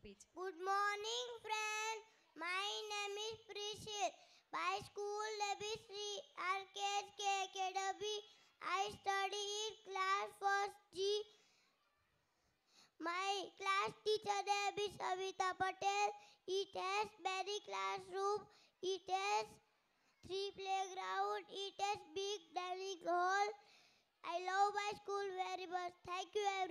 speech. Good morning, friends. My name is Prishit. My school name is Sri RKSK Academy. I study in class first g My class teacher name is Savita Patel. It has many classroom. It has three playground. It has big dining hall. I love my school very much. Thank you everyone.